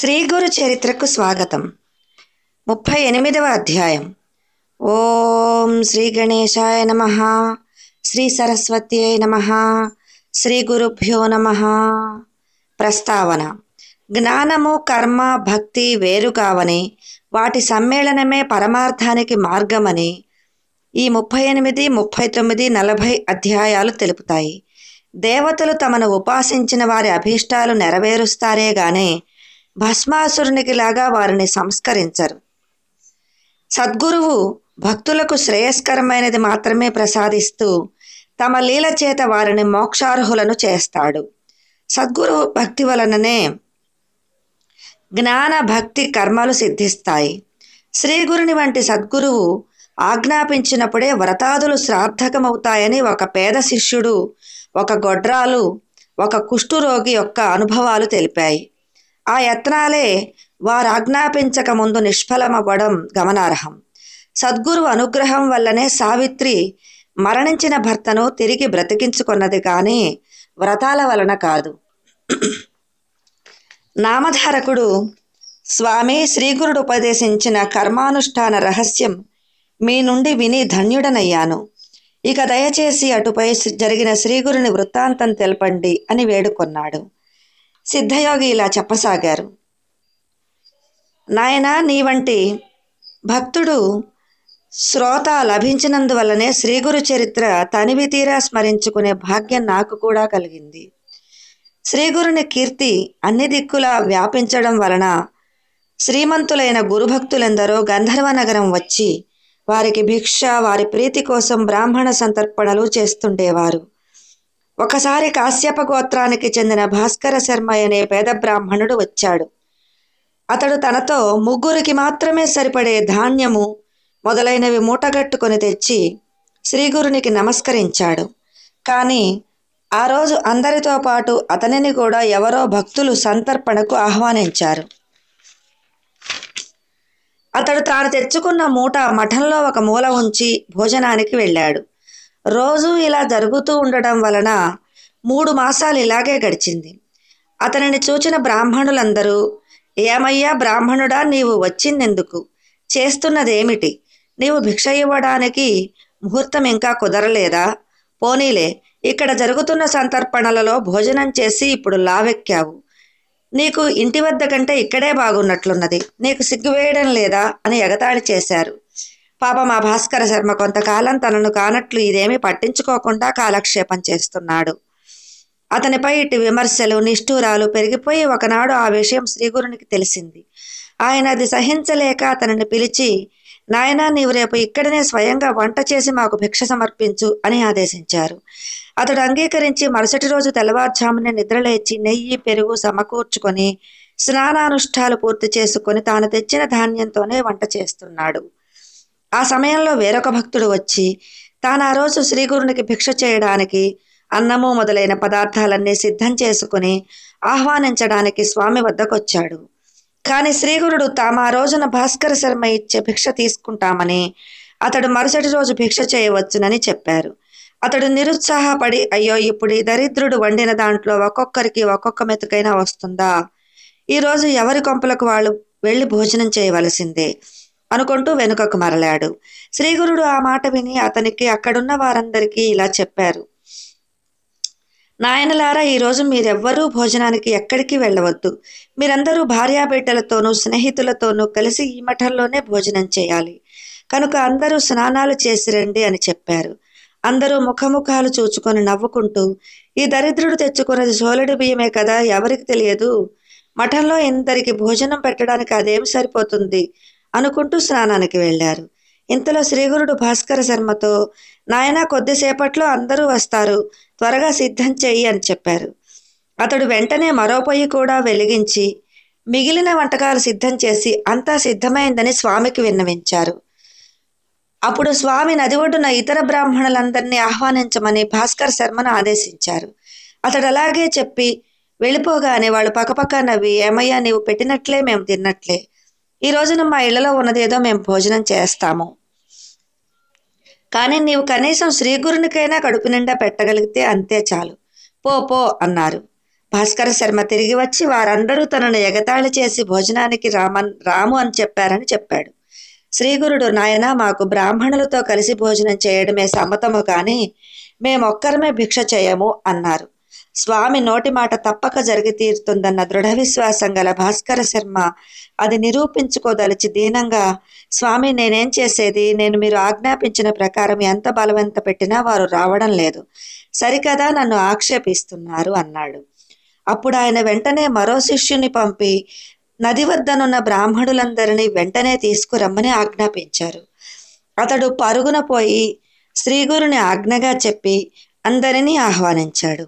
శ్రీ గురు చరిత్రకు స్వాగతం ముప్పై ఎనిమిదవ అధ్యాయం ఓం శ్రీ గణేశాయ నమ శ్రీ సరస్వత్యై నమ శ్రీ గురుభ్యో నమ ప్రస్తావన జ్ఞానము కర్మ భక్తి వేరుగావని వాటి సమ్మేళనమే పరమార్థానికి మార్గమని ఈ ముప్పై ఎనిమిది ముప్పై తొమ్మిది నలభై అధ్యాయాలు తెలుపుతాయి దేవతలు తమను ఉపాసించిన వారి అభీష్టాలు నెరవేరుస్తారే గానే భస్మాసురునికి లాగా వారిని సంస్కరించరు సద్గురువు భక్తులకు శ్రేయస్కరమైనది మాత్రమే ప్రసాదిస్తూ తమ లీల చేత వారిని మోక్షార్హులను చేస్తాడు సద్గురువు భక్తి వలననే జ్ఞాన భక్తి కర్మలు సిద్ధిస్తాయి శ్రీగురుని వంటి సద్గురువు ఆజ్ఞాపించినప్పుడే వ్రతాదులు శ్రార్థకమవుతాయని ఒక పేద శిష్యుడు ఒక గొడ్రాలు ఒక కుష్ఠురోగి యొక్క అనుభవాలు తెలిపాయి ఆ యత్నాలే వారాజ్ఞాపించక ముందు నిష్ఫలమవ్వడం గమనార్హం సద్గురు అనుగ్రహం వల్లనే సావిత్రి మరణించిన భర్తను తిరిగి బ్రతికించుకున్నది కానీ వ్రతాల వలన కాదు నామధారకుడు స్వామి శ్రీగురుడు ఉపదేశించిన కర్మానుష్ఠాన రహస్యం మీ నుండి విని ధన్యుడనయ్యాను ఇక దయచేసి అటుపై జరిగిన శ్రీగురుని వృత్తాంతం తెలపండి అని వేడుకొన్నాడు సిద్ధయోగి ఇలా చెప్పసాగారు నాయన నీ వంటి భక్తుడు శ్రోత లభించినందువల్లనే శ్రీగురు చరిత్ర తనివి తీరా స్మరించుకునే భాగ్యం నాకు కూడా కలిగింది శ్రీగురుని కీర్తి అన్ని దిక్కులా వ్యాపించడం వలన శ్రీమంతులైన గురుభక్తులెందరో గంధర్వ నగరం వచ్చి వారికి భిక్ష వారి ప్రీతి కోసం బ్రాహ్మణ సంతర్పణలు చేస్తుండేవారు ఒకసారి కాశ్యప గోత్రానికి చెందిన భాస్కర శర్మ అనే పేద బ్రాహ్మణుడు వచ్చాడు అతడు తనతో ముగ్గురికి మాత్రమే సరిపడే ధాన్యము మొదలైనవి మూటగట్టుకొని తెచ్చి శ్రీగురునికి నమస్కరించాడు కానీ ఆ రోజు అందరితో పాటు అతనిని కూడా ఎవరో భక్తులు సంతర్పణకు ఆహ్వానించారు అతడు తాను తెచ్చుకున్న మూట మఠంలో ఒక మూల ఉంచి భోజనానికి వెళ్ళాడు రోజు ఇలా జరుగుతూ ఉండటం వలన మూడు మాసాలు ఇలాగే గడిచింది అతనిని చూచిన బ్రాహ్మణులందరూ ఏమయ్యా బ్రాహ్మణుడా నీవు వచ్చిందెందుకు చేస్తున్నదేమిటి నీవు భిక్ష ఇవ్వడానికి ముహూర్తం ఇంకా కుదరలేదా పోనీలే ఇక్కడ జరుగుతున్న సంతర్పణలలో భోజనం చేసి ఇప్పుడు లావెక్కావు నీకు ఇంటి వద్ద కంటే ఇక్కడే బాగున్నట్లున్నది నీకు సిగ్గువేయడం లేదా అని ఎగతాళి చేశారు పాపం ఆ భాస్కర శర్మ కొంతకాలం తనను కానట్లు ఇదేమీ పట్టించుకోకుండా కాలక్షేపం చేస్తున్నాడు అతనిపై ఇటు విమర్శలు నిష్ఠూరాలు పెరిగిపోయి ఒకనాడు ఆ విషయం శ్రీగురునికి తెలిసింది ఆయన అది సహించలేక అతనిని పిలిచి నాయనా నీవు రేపు ఇక్కడనే స్వయంగా వంట చేసి మాకు భిక్ష సమర్పించు అని ఆదేశించారు అతడు అంగీకరించి మరుసటి రోజు తెల్లవారుజామునే నిద్రలేచి నెయ్యి పెరుగు సమకూర్చుకొని స్నానానుష్ఠాలు పూర్తి చేసుకొని తాను తెచ్చిన ధాన్యంతోనే వంట చేస్తున్నాడు ఆ సమయంలో వేరొక భక్తుడు వచ్చి తాను ఆ రోజు శ్రీగురునికి భిక్ష చేయడానికి అన్నము మొదలైన పదార్థాలన్నీ సిద్ధం చేసుకుని ఆహ్వానించడానికి స్వామి వద్దకొచ్చాడు కానీ శ్రీగురుడు తాము ఆ రోజున భాస్కర శర్మ ఇచ్చే భిక్ష తీసుకుంటామని అతడు మరుసటి రోజు భిక్ష చేయవచ్చునని చెప్పారు అతడు నిరుత్సాహపడి అయ్యో ఇప్పుడు ఈ దరిద్రుడు వండిన దాంట్లో ఒక్కొక్కరికి ఒక్కొక్క మెతుకైనా వస్తుందా ఈరోజు ఎవరి కొంపలకు వాళ్ళు వెళ్ళి భోజనం చేయవలసిందే అనుకుంటూ వెనుకకు మరలాడు శ్రీగురుడు ఆ మాట విని అతనికి అక్కడున్న వారందరికీ ఇలా చెప్పారు నాయనలారా ఈరోజు మీరెవ్వరూ భోజనానికి ఎక్కడికి వెళ్ళవద్దు మీరందరూ భార్యాబిడ్డలతోనూ స్నేహితులతోనూ కలిసి ఈ మఠంలోనే భోజనం చేయాలి కనుక అందరూ స్నానాలు చేసి రండి అని చెప్పారు అందరూ ముఖముఖాలు చూచుకొని నవ్వుకుంటూ ఈ దరిద్రుడు తెచ్చుకున్నది సోలడి బియ్యమే కదా ఎవరికి తెలియదు మఠంలో ఇందరికి భోజనం పెట్టడానికి అదేం సరిపోతుంది అనుకుంటూ స్నానానికి వెళ్ళారు ఇంతలో శ్రీగురుడు భాస్కర శర్మతో నాయన కొద్దిసేపట్లో అందరూ వస్తారు త్వరగా సిద్ధం చెయ్యి అని చెప్పారు అతడు వెంటనే మరో పొయ్యి కూడా వెలిగించి మిగిలిన వంటకాలు సిద్ధం చేసి అంతా సిద్ధమైందని స్వామికి విన్నవించారు అప్పుడు స్వామి నది ఒడ్డున ఇతర బ్రాహ్మణులందరినీ ఆహ్వానించమని భాస్కర్ శర్మను ఆదేశించారు అతడు అలాగే చెప్పి వెళ్ళిపోగానే వాళ్ళు పక్కపక్క నవ్వి ఏమయ్యా నీవు పెట్టినట్లే మేము తిన్నట్లే ఈ రోజున మా ఇళ్లలో ఉన్నదేదో మేము భోజనం చేస్తాము కానీ నీవు కనీసం శ్రీగురునికైనా కడుపు నిండా పెట్టగలిగితే అంతే చాలు పో పో అన్నారు భాస్కర శర్మ తిరిగి వచ్చి వారందరూ తనను ఎగతాళి చేసి భోజనానికి రామన్ రాము అని చెప్పారని చెప్పాడు శ్రీగురుడు నాయన మాకు బ్రాహ్మణులతో కలిసి భోజనం చేయడమే సమ్మతము కానీ మేమొక్కరమే భిక్ష చేయము అన్నారు స్వామి నోటి మాట తప్పక జరిగి తీరుతుందన్న దృఢ విశ్వాసం గల భాస్కర శర్మ అది నిరూపించుకోదలిచి దీనంగా స్వామి నేనేం చేసేది నేను మీరు ఆజ్ఞాపించిన ప్రకారం ఎంత బలవంత పెట్టినా వారు రావడం లేదు సరికదా నన్ను ఆక్షేపిస్తున్నారు అన్నాడు అప్పుడు ఆయన వెంటనే మరో శిష్యుని పంపి నది వద్దనున్న బ్రాహ్మణులందరినీ వెంటనే తీసుకురమ్మని ఆజ్ఞాపించారు అతడు పరుగున పోయి శ్రీగురుని ఆజ్ఞగా చెప్పి అందరినీ ఆహ్వానించాడు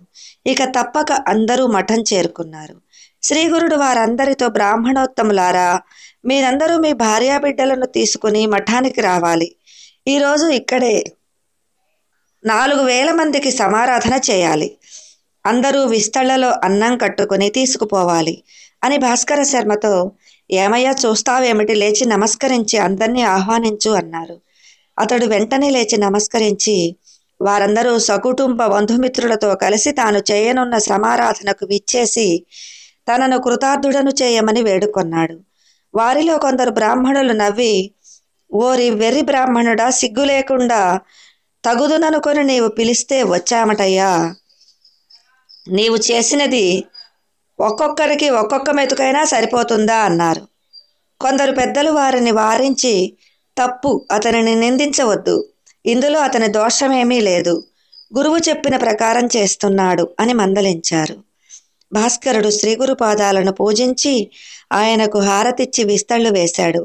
ఇక తప్పక అందరూ మఠం చేరుకున్నారు శ్రీగురుడు వారందరితో బ్రాహ్మణోత్తములారా మీరందరూ మీ భార్యాబిడ్డలను తీసుకుని మఠానికి రావాలి ఈరోజు ఇక్కడే నాలుగు వేల మందికి సమారాధన చేయాలి అందరూ విస్తళ్లలో అన్నం కట్టుకుని తీసుకుపోవాలి అని భాస్కర శర్మతో ఏమయ్యా చూస్తావేమిటి లేచి నమస్కరించి అందరినీ ఆహ్వానించు అన్నారు అతడు వెంటనే లేచి నమస్కరించి వారందరూ సకుటుంబ బంధుమిత్రులతో కలిసి తాను చేయనున్న శ్రమారాధనకు విచ్చేసి తనను కృతార్థుడను చేయమని వేడుకొన్నాడు వారిలో కొందరు బ్రాహ్మణులు నవ్వి ఓరి వెర్రి బ్రాహ్మణుడా సిగ్గు లేకుండా తగుదుననుకొని నీవు పిలిస్తే వచ్చామటయ్యా నీవు చేసినది ఒక్కొక్కరికి ఒక్కొక్క మెతుకైనా సరిపోతుందా అన్నారు కొందరు పెద్దలు వారిని వారించి తప్పు అతనిని నిందించవద్దు ఇందులో అతని దోషమేమీ లేదు గురువు చెప్పిన ప్రకారం చేస్తున్నాడు అని మందలించారు భాస్కరుడు శ్రీగురు పాదాలను పూజించి ఆయనకు హారతిచ్చి విస్తళ్ళు వేశాడు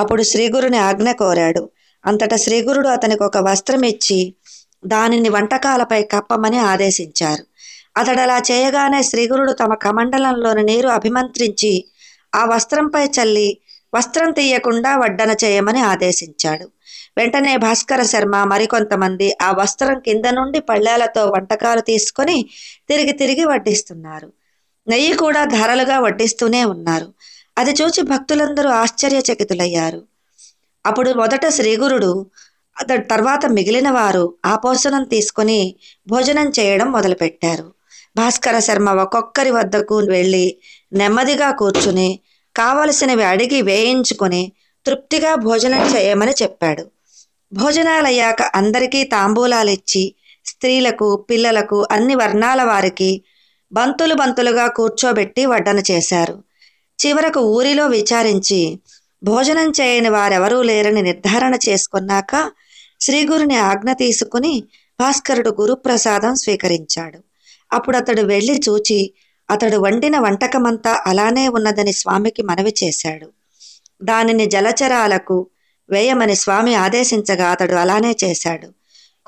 అప్పుడు శ్రీగురుని ఆజ్ఞ కోరాడు అంతటా శ్రీగురుడు అతనికి ఒక వస్త్రం ఇచ్చి దానిని వంటకాలపై కప్పమని ఆదేశించారు అతడలా చేయగానే శ్రీగురుడు తమ కమండలంలోని నీరు అభిమంత్రించి ఆ వస్త్రంపై చల్లి వస్త్రం తీయకుండా వడ్డన చేయమని ఆదేశించాడు వెంటనే భాస్కర శర్మ మరికొంతమంది ఆ వస్త్రం కింద నుండి పళ్ళాలతో వంటకాలు తీసుకొని తిరిగి తిరిగి వడ్డిస్తున్నారు నెయ్యి కూడా ధారలుగా వడ్డిస్తూనే ఉన్నారు అది చూచి భక్తులందరూ ఆశ్చర్యచకితులయ్యారు అప్పుడు మొదట శ్రీగురుడు తర్వాత మిగిలిన వారు ఆ పోషణం తీసుకుని భోజనం చేయడం మొదలుపెట్టారు భాస్కర శర్మ ఒక్కొక్కరి వద్దకు వెళ్ళి నెమ్మదిగా కూర్చుని కావలసినవి అడిగి వేయించుకుని తృప్తిగా భోజనం చేయమని చెప్పాడు భోజనాలయ్యాక అందరికీ తాంబూలాలిచ్చి స్త్రీలకు పిల్లలకు అన్ని వర్ణాల వారికి బంతులు బంతులుగా కూర్చోబెట్టి వడ్డన చేశారు చివరకు ఊరిలో విచారించి భోజనం చేయని వారెవరూ లేరని నిర్ధారణ చేసుకున్నాక శ్రీగురుని ఆజ్ఞ తీసుకుని భాస్కరుడు గురుప్రసాదం స్వీకరించాడు అప్పుడు అతడు వెళ్ళి చూచి అతడు వండిన వంటకమంతా అలానే ఉన్నదని స్వామికి మనవి చేశాడు దానిని జలచరాలకు వేయమని స్వామి ఆదేశించగా అతడు అలానే చేశాడు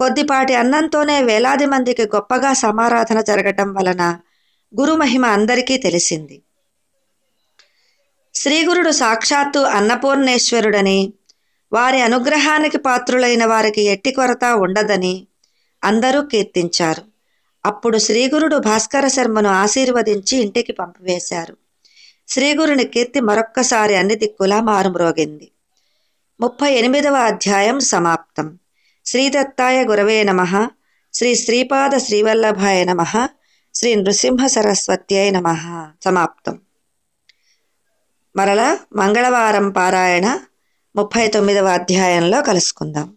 కొద్దిపాటి అన్నంతోనే వేలాది మందికి గొప్పగా సమారాధన జరగటం వలన గురుమహిమ అందరికీ తెలిసింది శ్రీగురుడు సాక్షాత్తు అన్నపూర్ణేశ్వరుడని వారి అనుగ్రహానికి పాత్రులైన వారికి ఎట్టి కొరత ఉండదని అందరూ కీర్తించారు అప్పుడు శ్రీగురుడు భాస్కర శర్మను ఆశీర్వదించి ఇంటికి పంపివేశారు శ్రీగురుని కీర్తి మరొక్కసారి అన్ని దిక్కులా మారుమ్రోగింది ముప్పై ఎనిమిదవ అధ్యాయం సమాప్తం శ్రీదత్తాయ గురవే నమ శ్రీ శ్రీపాద శ్రీవల్లభాయ నమ శ్రీ నృసింహ సరస్వత్యై నమ సమాప్తం మరలా మంగళవారం పారాయణ ముప్పై తొమ్మిదవ అధ్యాయంలో కలుసుకుందాం